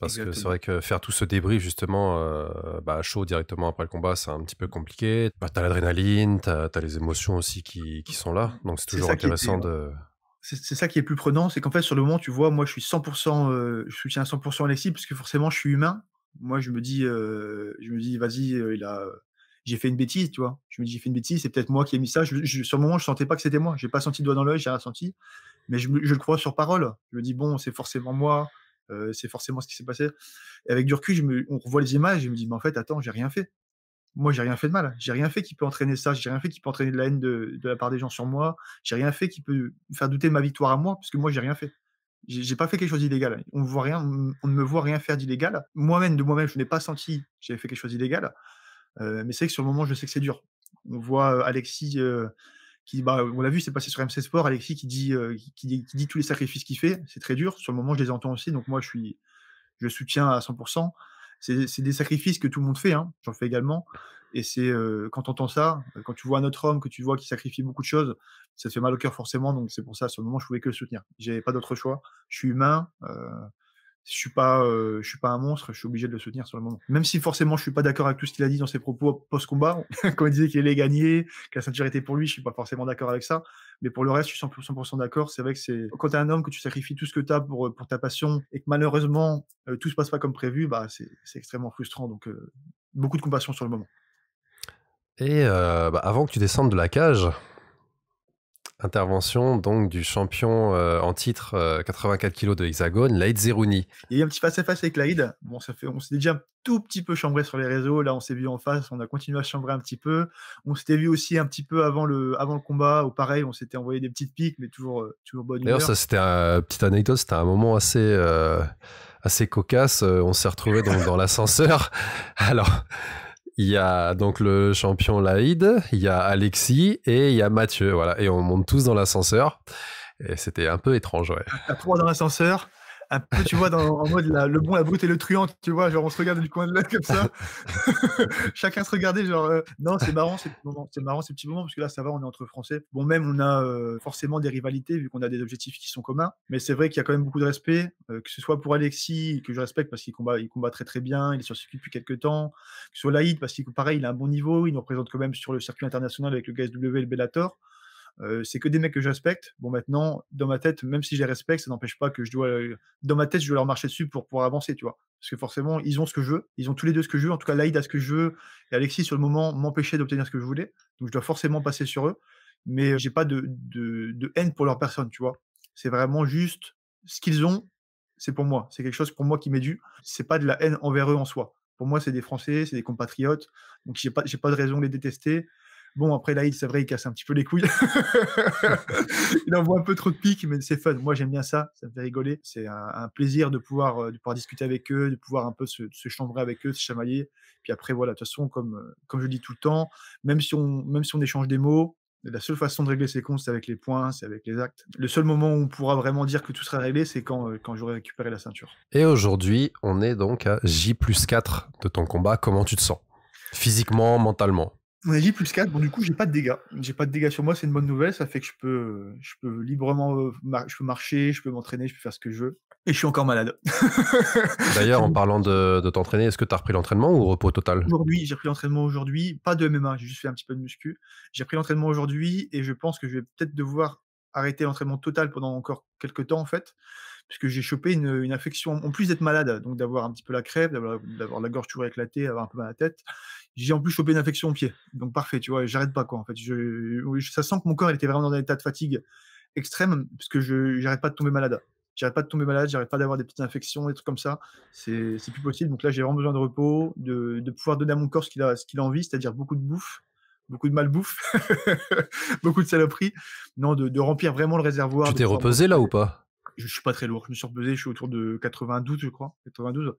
parce que c'est vrai que faire tout ce débrief, justement, euh, bah, chaud directement après le combat, c'est un petit peu compliqué. Tu bah, t'as l'adrénaline, t'as as les émotions aussi qui, qui sont là. Donc, c'est toujours intéressant de. C'est ça qui est plus prenant, c'est qu'en fait, sur le moment, tu vois, moi, je suis 100%, euh, je soutiens 100% Alexis, parce que forcément, je suis humain. Moi, je me dis, euh, je me dis, vas-y, il a, j'ai fait une bêtise, tu vois. Je me dis, j'ai fait une bêtise, c'est peut-être moi qui ai mis ça. sur le moment, je sentais pas que c'était moi. J'ai pas senti le doigt dans l'œil, j'ai rien senti. Mais je, je, le crois sur parole. Je me dis, bon, c'est forcément moi. Euh, c'est forcément ce qui s'est passé. avec du recul, je me, on revoit les images, et je me dis, mais en fait, attends, j'ai rien fait. Moi, j'ai rien fait de mal. J'ai rien fait qui peut entraîner ça. J'ai rien fait qui peut entraîner de la haine de, la part des gens sur moi. J'ai rien fait qui peut faire douter ma victoire à moi, puisque que moi, j'ai rien fait. J'ai pas fait quelque chose d'illégal. On, voit rien, on ne me voit rien faire d'illégal. Moi-même, de moi-même, je n'ai pas senti que j'avais fait quelque chose d'illégal. Euh, mais c'est que sur le moment, je sais que c'est dur. On voit euh, Alexis bah, on l'a vu, c'est passé sur MC Sport, Alexis euh, qui dit, tous les sacrifices qu'il fait, c'est très dur, sur le moment je les entends aussi, donc moi je, suis, je soutiens à 100%. C'est des sacrifices que tout le monde fait, hein, j'en fais également, et c'est euh, quand tu entends ça, euh, quand tu vois un autre homme, que tu vois qui sacrifie beaucoup de choses, ça te fait mal au cœur forcément, donc c'est pour ça, sur le moment je pouvais que le soutenir. J'avais pas d'autre choix, je suis humain, je suis pas, euh, suis pas un monstre, je suis obligé de le soutenir sur le moment. Même si forcément je suis pas d'accord avec tout ce qu'il a dit dans ses propos post-combat, quand il disait qu'il allait gagner, que la ceinture était pour lui, je suis pas forcément d'accord avec ça. Mais pour le reste, je suis 100%, d'accord. C'est vrai que c'est quand es un homme que tu sacrifies tout ce que t'as pour euh, pour ta passion et que malheureusement euh, tout se passe pas comme prévu, bah c'est extrêmement frustrant. Donc beaucoup de compassion sur le moment. Et bah, avant que tu descendes de la cage, intervention donc du champion euh, en titre 84 euh, kg de hexagone, Laïd Zerouni. Il y a eu un petit face-à-face avec Laïd. Bon, ça fait, on s'est déjà un tout petit peu chambré sur les réseaux. Là, on s'est vu en face, on a continué à chambrer un petit peu. On s'était vu aussi un petit peu avant le, avant le combat, pareil, on s'était envoyé des petites piques, mais toujours, euh, toujours bonne D'ailleurs, ça, c'était une petite anecdote, c'était un moment assez. assez cocasse, on s'est retrouvé dans, dans l'ascenseur. Alors, il y a donc le champion Laïd, il y a Alexis et il y a Mathieu. Voilà. Et on monte tous dans l'ascenseur. Et c'était un peu étrange, ouais. À trois dans l'ascenseur un peu, tu vois, dans, en mode le bon, la brute et le truand, tu vois, genre on se regarde du coin de l'œil comme ça. Chacun se regardait, genre, euh, non, c'est marrant, c'est marrant ces petits moments, parce que là, ça va, on est entre Français. Bon, même, on a euh, forcément des rivalités, vu qu'on a des objectifs qui sont communs, mais c'est vrai qu'il y a quand même beaucoup de respect, euh, que ce soit pour Alexis, que je respecte parce qu'il combat, il combat très très bien, il est sur le circuit depuis quelques temps, que ce soit Laïd, parce qu'il, pareil, il a un bon niveau, il nous représente quand même sur le circuit international avec le GSW et le Bellator c'est que des mecs que je Bon, maintenant, dans ma tête, même si je les respecte, ça n'empêche pas que je dois. Dans ma tête, je dois leur marcher dessus pour pouvoir avancer, tu vois. Parce que forcément, ils ont ce que je veux. Ils ont tous les deux ce que je veux. En tout cas, Laïd a ce que je veux. Et Alexis, sur le moment, m'empêchait d'obtenir ce que je voulais. Donc, je dois forcément passer sur eux. Mais j'ai pas de, haine pour leur personne, tu vois. C'est vraiment juste ce qu'ils ont, c'est pour moi. C'est quelque chose pour moi qui m'est dû. C'est pas de la haine envers eux en soi. Pour moi, c'est des Français, c'est des compatriotes. Donc, j'ai pas, j'ai pas de raison de les détester. Bon, après Laïd, c'est vrai, il casse un petit peu les couilles. il envoie un peu trop de piques, mais c'est fun. Moi, j'aime bien ça. Ça me fait rigoler. C'est un, plaisir de pouvoir, euh, de pouvoir discuter avec eux, de pouvoir un peu se, chambrer avec eux, se chamailler. Puis après, voilà, de toute façon, comme, euh, comme je le dis tout le temps, même si on, même si on échange des mots, la seule façon de régler ses comptes, c'est avec les points, c'est avec les actes. Le seul moment où on pourra vraiment dire que tout sera réglé, c'est quand, euh, quand j'aurai récupéré la ceinture. Et aujourd'hui, on est donc à J 4 de ton combat. Comment tu te sens Physiquement, mentalement mon dit plus 4, bon du coup j'ai pas de dégâts. J'ai pas de dégâts sur moi, c'est une bonne nouvelle, ça fait que je peux, je peux librement euh, je peux marcher, je peux m'entraîner, je peux faire ce que je veux. Et je suis encore malade. D'ailleurs, en parlant de, t'entraîner, est-ce que tu as repris l'entraînement ou repos total Aujourd'hui, j'ai pris l'entraînement aujourd'hui, pas de MMA, j'ai juste fait un petit peu de muscu. J'ai pris l'entraînement aujourd'hui et je pense que je vais peut-être devoir arrêter l'entraînement total pendant encore quelques temps en fait, puisque j'ai chopé une, infection, en plus d'être malade, donc d'avoir un petit peu la crève, d'avoir la gorge toujours éclatée, d'avoir un peu mal à la tête, j'ai en plus chopé une infection au pied. Donc parfait, tu vois, j'arrête pas quoi. En fait, ça sent que mon corps il était vraiment dans un état de fatigue extrême parce que j'arrête pas de tomber malade. J'arrête pas de tomber malade, j'arrête pas d'avoir des petites infections, des trucs comme ça. C'est plus possible. Donc là, j'ai vraiment besoin de repos, de, pouvoir donner à mon corps ce qu'il a, ce envie, c'est-à-dire beaucoup de bouffe, beaucoup de mal bouffe beaucoup de saloperie Non, de, remplir vraiment le réservoir. Tu t'es repesé là ou pas je, suis pas très lourd. Je me suis repesé, je suis autour de 92, je crois, 92. Donc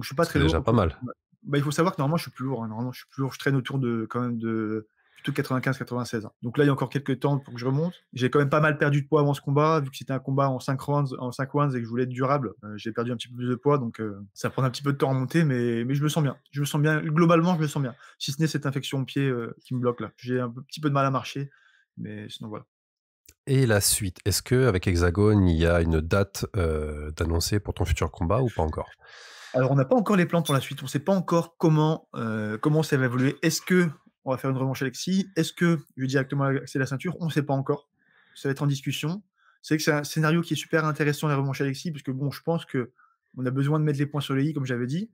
je suis pas très lourd. Déjà pas mal bah, il faut savoir que normalement, je suis plus lourd. Hein. Normalement, je suis plus lourd. Je traîne autour de quand même de plutôt 95-96. Hein. Donc là, il y a encore quelques temps pour que je remonte. J'ai quand même pas mal perdu de poids avant ce combat, vu que c'était un combat en 5 rounds, en 5 rounds et que je voulais être durable. Euh, j'ai perdu un petit peu plus de poids, donc euh, ça prend un petit peu de temps à remonter, mais, je me sens bien. Je me sens bien. Globalement, je me sens bien. Si ce n'est cette infection au pied euh, qui me bloque là. J'ai un petit peu de mal à marcher, mais sinon voilà. Et la suite, est-ce qu'avec avec Hexagone, il y a une date euh, d'annoncer pour ton futur combat ou pas encore Alors, on n'a pas encore les plans pour la suite. On ne sait pas encore comment euh, comment ça va évoluer. Est-ce que on va faire une revanche Alexis Est-ce que je vais directement accéder à la ceinture On ne sait pas encore. Ça va être en discussion. C'est que c'est un scénario qui est super intéressant la revanche Alexis, parce que bon, je pense qu'on on a besoin de mettre les points sur les i, comme j'avais dit.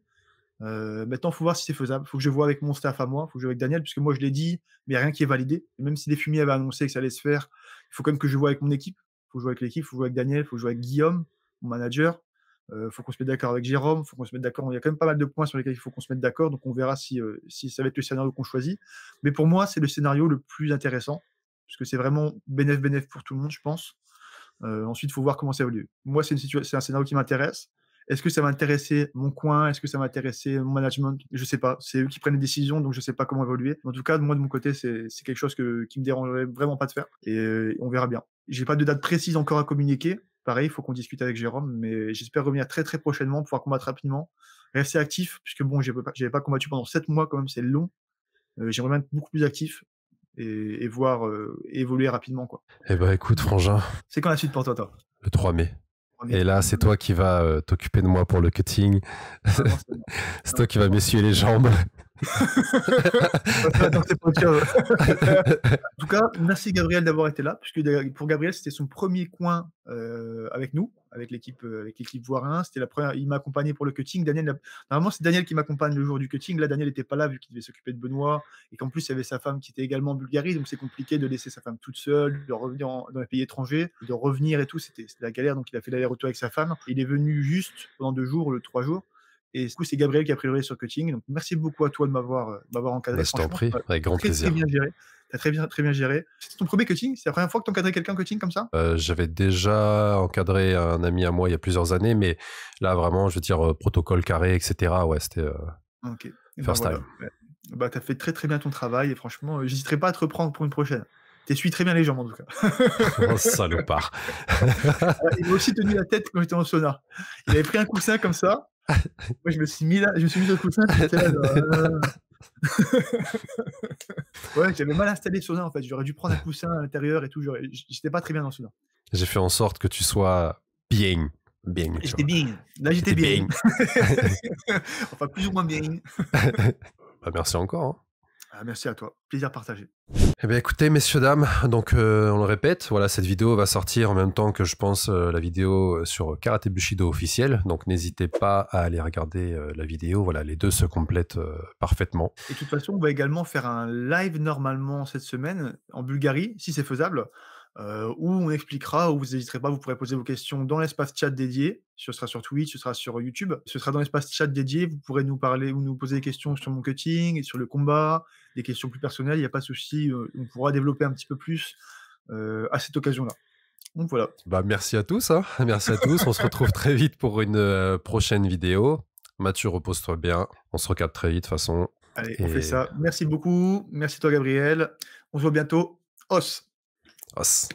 Euh, maintenant, il faut voir si c'est faisable. Il faut que je vois avec mon staff à moi, il faut que je vois avec Daniel, puisque moi je l'ai dit, mais rien qui est validé. même si les fumiers avaient annoncé que ça allait se faire, il faut quand même que je vois avec mon équipe. Il faut jouer avec l'équipe, il faut jouer avec Daniel, il faut jouer avec Guillaume, mon manager. Il euh, faut qu'on se mette d'accord avec Jérôme, faut qu'on se mette d'accord. Il y a quand même pas mal de points sur lesquels il faut qu'on se mette d'accord, donc on verra si, euh, ça va être le scénario qu'on choisit. Mais pour moi, c'est le scénario le plus intéressant, puisque c'est vraiment bénéf bénéf pour tout le monde, je pense. ensuite, il faut voir comment ça évolue. Moi, c'est un scénario qui m'intéresse. Est-ce que ça m'intéressait mon coin Est-ce que ça m'intéressait mon management Je sais pas. C'est eux qui prennent les décisions, donc je sais pas comment évoluer. En tout cas, moi de mon côté, c'est quelque chose qui qui me dérangerait vraiment pas de faire. Et on verra bien. J'ai pas de date précise encore à communiquer. Pareil, il faut qu'on discute avec Jérôme, mais j'espère revenir très très prochainement, pouvoir combattre rapidement, rester actif, puisque bon, j'avais pas combattu pendant sept mois quand même, c'est long. Euh, j'aimerais être beaucoup plus actif, et, voir euh, évoluer rapidement. Quoi. Eh ben écoute, Frangin. C'est quand la suite pour toi, toi Le 3 mai. Et là, c'est toi qui va euh, t'occuper de moi pour le cutting. Ah, c'est toi qui va m'essuyer les jambes. en tout cas, merci Gabriel d'avoir été là, puisque pour Gabriel, c'était son premier coin euh, avec nous, avec l'équipe euh, avec l'équipe Voirin. C'était la première. Il m'a accompagné pour le cutting. Daniel, normalement, c'est Daniel qui m'accompagne le jour du cutting. Là, Daniel n'était pas là vu qu'il devait s'occuper de Benoît et qu'en plus, il y avait sa femme qui était également en Bulgarie, donc c'est compliqué de laisser sa femme toute seule, de revenir dans les pays étrangers, de revenir et tout. C'était la galère. Donc, il a fait l'aller-retour avec sa femme. Il est venu juste pendant deux jours, le trois jours. Et du coup, c'est Gabriel qui a priori sur cutting Donc, merci beaucoup à toi de m'avoir euh, encadré. Bah, je t'en prie, avec grand très, plaisir. bien géré. T'as très bien, très bien géré. c'est ton premier cutting C'est la première fois que tu quelqu'un en coaching comme ça euh, J'avais déjà encadré un ami à moi il y a plusieurs années, mais là, vraiment, je veux dire, euh, protocole carré, etc. Ouais, c'était OK. Ben first time. Bah, t'as fait très, très bien ton travail et franchement, j'hésiterai pas à te reprendre pour une prochaine. T'essuies très bien les jambes en tout cas. oh, salopard. il m'a aussi tenu la tête quand j'étais en sauna. Il avait pris un coussin comme ça, moi, je me suis mis là, je me suis mis au coussin. Euh, ouais, j'avais mal installé le sauna en fait. J'aurais dû prendre un coussin à l'intérieur et tout. J'étais pas très bien dans le sauna. J'ai fait en sorte que tu sois bien. Bien. J'étais bien. Là, j'étais bien. enfin, plus ou moins bien. bah, merci encore. Hein. Ah, merci à toi. Plaisir partagé. Eh bien, écoutez, messieurs, dames, donc euh, on le répète, voilà, cette vidéo va sortir en même temps que je pense euh, la vidéo euh, sur Karate Bushido officielle. Donc, n'hésitez pas à aller regarder la vidéo. Voilà, les deux se complètent parfaitement. Et de toute façon, on va également faire un live normalement cette semaine en Bulgarie, si c'est faisable. où on expliquera, où vous n'hésiterez pas, vous pourrez poser vos questions dans l'espace chat dédié. Ce sera sur Twitch, ce sera sur YouTube, ce sera dans l'espace chat dédié. Vous pourrez nous parler ou nous poser des questions sur mon cutting, sur le combat, des questions plus personnelles, il n'y a pas de souci. Euh, on pourra développer un petit peu plus euh, à cette occasion-là. Donc voilà. Bah, merci à tous. Hein. Merci à tous. on se retrouve très vite pour une euh, prochaine vidéo. Mathieu, repose-toi bien. On se regarde très vite de toute façon. Allez, on fait ça. Merci beaucoup. Merci toi, Gabriel. On se voit bientôt. Os. Os.